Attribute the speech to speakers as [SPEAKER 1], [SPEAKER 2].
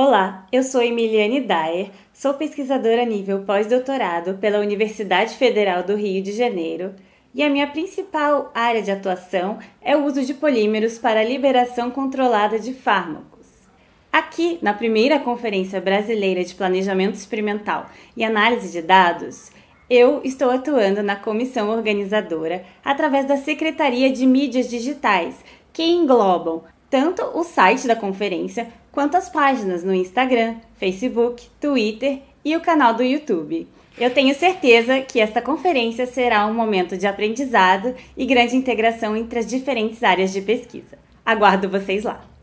[SPEAKER 1] Olá, eu sou Emiliane Dyer, sou pesquisadora nível pós-doutorado pela Universidade Federal do Rio de Janeiro e a minha principal área de atuação é o uso de polímeros para a liberação controlada de fármacos. Aqui, na primeira Conferência Brasileira de Planejamento Experimental e Análise de Dados, eu estou atuando na comissão organizadora através da Secretaria de Mídias Digitais, que englobam tanto o site da conferência quanto páginas no Instagram, Facebook, Twitter e o canal do YouTube. Eu tenho certeza que esta conferência será um momento de aprendizado e grande integração entre as diferentes áreas de pesquisa. Aguardo vocês lá!